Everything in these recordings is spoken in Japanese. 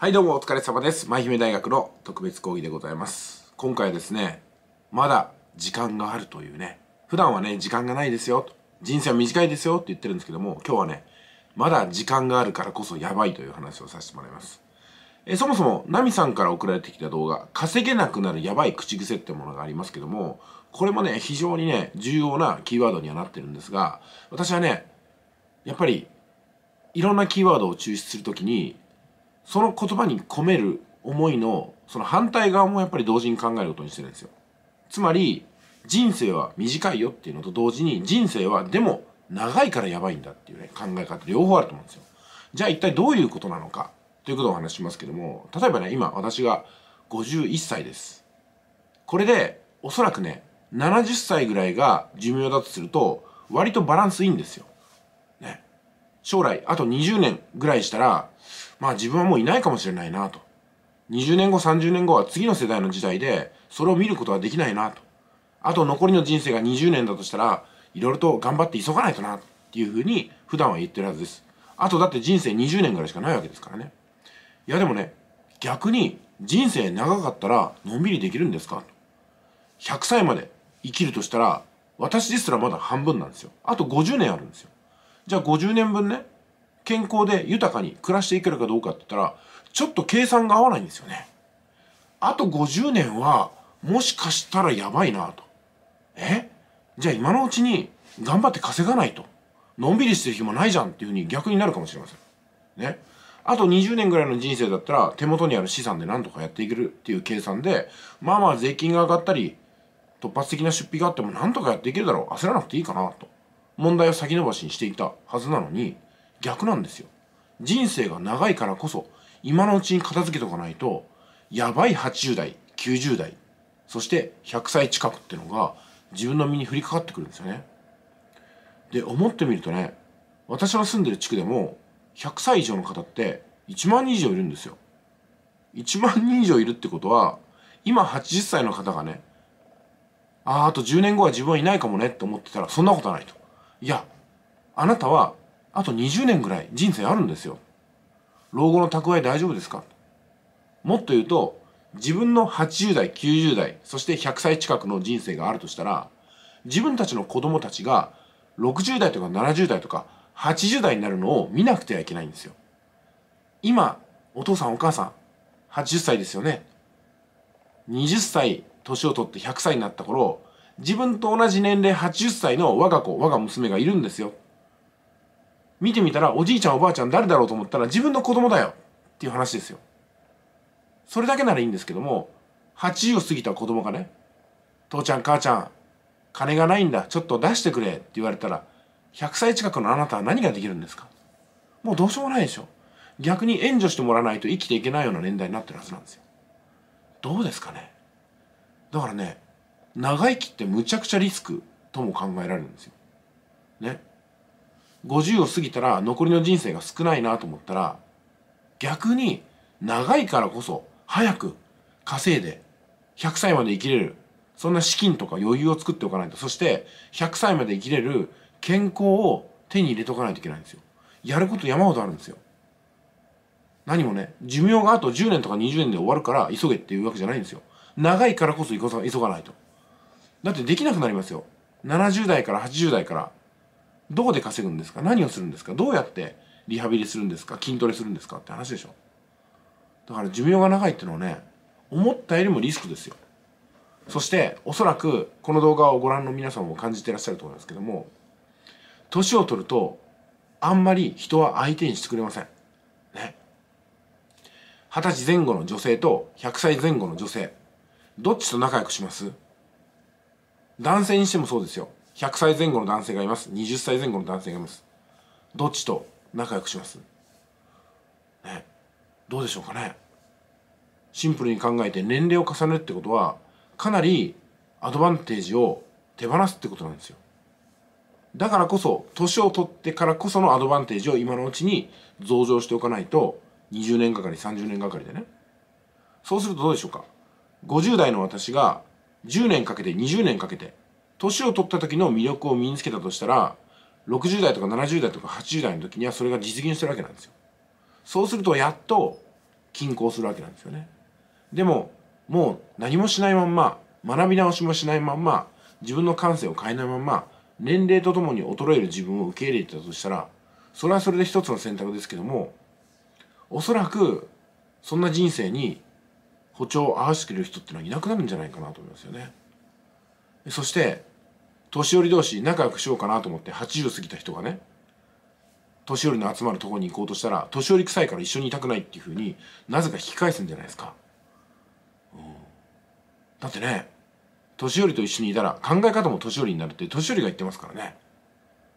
はいどうもお疲れ様です。舞姫大学の特別講義でございます。今回はですね、まだ時間があるというね、普段はね、時間がないですよ、人生は短いですよって言ってるんですけども、今日はね、まだ時間があるからこそやばいという話をさせてもらいます。えそもそも、ナミさんから送られてきた動画、稼げなくなるやばい口癖ってものがありますけども、これもね、非常にね、重要なキーワードにはなってるんですが、私はね、やっぱり、いろんなキーワードを抽出するときに、その言葉に込める思いのその反対側もやっぱり同時に考えることにしてるんですよつまり人生は短いよっていうのと同時に人生はでも長いからやばいんだっていうね考え方両方あると思うんですよじゃあ一体どういうことなのかということをお話ししますけども例えばね今私が51歳ですこれでおそらくね70歳ぐらいが寿命だとすると割とバランスいいんですよね将来あと20年ぐらいしたらまあ自分はもういないかもしれないなと。20年後、30年後は次の世代の時代で、それを見ることはできないなと。あと残りの人生が20年だとしたら、いろいろと頑張って急がないとなっていうふうに普段は言ってるはずです。あとだって人生20年ぐらいしかないわけですからね。いやでもね、逆に人生長かったらのんびりできるんですか ?100 歳まで生きるとしたら、私ですらまだ半分なんですよ。あと50年あるんですよ。じゃあ50年分ね、健康で豊かに暮らしていけるかどうかって言ったらちょっと計算が合わないんですよね。あと50年はもしかしたらやばいなと。えじゃあ今のうちに頑張って稼がないと。のんびりしてる暇ないじゃんっていうふうに逆になるかもしれません。ね。あと20年ぐらいの人生だったら手元にある資産で何とかやっていけるっていう計算で、まあまあ税金が上がったり、突発的な出費があっても何とかやっていけるだろう。焦らなくていいかなと。問題を先延ばしにしていたはずなのに、逆なんですよ。人生が長いからこそ、今のうちに片付けとかないと、やばい80代、90代、そして100歳近くっていうのが自分の身に降りかかってくるんですよね。で、思ってみるとね、私が住んでる地区でも、100歳以上の方って1万人以上いるんですよ。1万人以上いるってことは、今80歳の方がね、ああ、あと10年後は自分はいないかもねって思ってたら、そんなことはないと。いや、あなたはあと20年ぐらい人生あるんですよ。老後の蓄え大丈夫ですかもっと言うと、自分の80代、90代、そして100歳近くの人生があるとしたら、自分たちの子供たちが60代とか70代とか80代になるのを見なくてはいけないんですよ。今、お父さんお母さん、80歳ですよね。20歳、年を取って100歳になった頃、自分と同じ年齢80歳の我が子、我が娘がいるんですよ。見てみたらおじいちゃんおばあちゃん誰だろうと思ったら自分の子供だよっていう話ですよ。それだけならいいんですけども80を過ぎた子供がね「父ちゃん母ちゃん金がないんだちょっと出してくれ」って言われたら100歳近くのあなたは何ができるんですかもうどうしようもないでしょ。逆に援助してもらわないと生きていけないような年代になってるはずなんですよ。どうですかねだからね長生きってむちゃくちゃリスクとも考えられるんですよ。ね。50を過ぎたら残りの人生が少ないなと思ったら逆に長いからこそ早く稼いで100歳まで生きれるそんな資金とか余裕を作っておかないとそして100歳まで生きれる健康を手に入れとかないといけないんですよやること山ほどあるんですよ何もね寿命があと10年とか20年で終わるから急げっていうわけじゃないんですよ長いからこそ急がないとだってできなくなりますよ70代から80代からどこで稼ぐんですか何をするんですかどうやってリハビリするんですか筋トレするんですかって話でしょだから寿命が長いっていうのはね思ったよりもリスクですよそしておそらくこの動画をご覧の皆さんも感じてらっしゃると思いますけども年を取るとあんまり人は相手にしてくれませんね二十歳前後の女性と100歳前後の女性どっちと仲良くします男性にしてもそうですよ100歳前後の男性がいます20歳前後の男性がいますどっちと仲良くしますねどうでしょうかねシンプルに考えて年齢を重ねるってことはかなりアドバンテージを手放すってことなんですよだからこそ年を取ってからこそのアドバンテージを今のうちに増上しておかないと20年がかり30年がかりでねそうするとどうでしょうか50代の私が10年かけて20年かけて年を取った時の魅力を身につけたとしたら、60代とか70代とか80代の時にはそれが実現してるわけなんですよ。そうするとやっと均衡するわけなんですよね。でも、もう何もしないまんま、学び直しもしないまんま、自分の感性を変えないまんま、年齢とともに衰える自分を受け入れてたとしたら、それはそれで一つの選択ですけども、おそらく、そんな人生に歩調を合わせてくれる人ってのはいなくなるんじゃないかなと思いますよね。そして、年寄り同士仲良くしようかなと思って80過ぎた人がね年寄りの集まるところに行こうとしたら年寄り臭いから一緒にいたくないっていうふうになぜか引き返すんじゃないですか、うん、だってね年寄りと一緒にいたら考え方も年寄りになるって年寄りが言ってますからね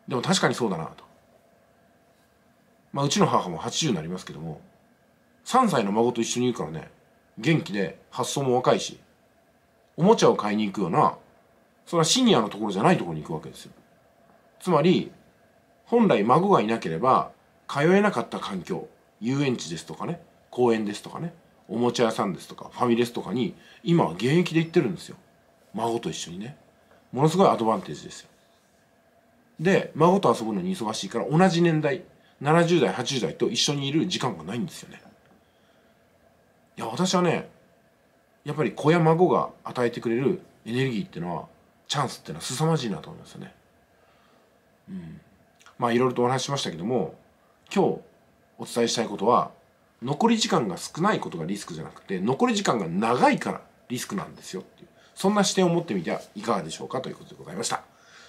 でも確かにそうだなとまあうちの母も80になりますけども3歳の孫と一緒にいるからね元気で発想も若いしおもちゃを買いに行くようなそれはシニアのところじゃないところに行くわけですよ。つまり本来孫がいなければ通えなかった環境遊園地ですとかね公園ですとかねおもちゃ屋さんですとかファミレスとかに今は現役で行ってるんですよ孫と一緒にねものすごいアドバンテージですよで孫と遊ぶのに忙しいから同じ年代70代80代と一緒にいる時間がないんですよねいや私はねやっぱり子や孫が与えてくれるエネルギーっていうのはチャンスっていうのは凄まじいなと思いますね。うん、まあいろいろとお話ししましたけども今日お伝えしたいことは残り時間が少ないことがリスクじゃなくて残り時間が長いからリスクなんですよっていうそんな視点を持ってみてはいかがでしょうかということでございました。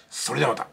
それではまた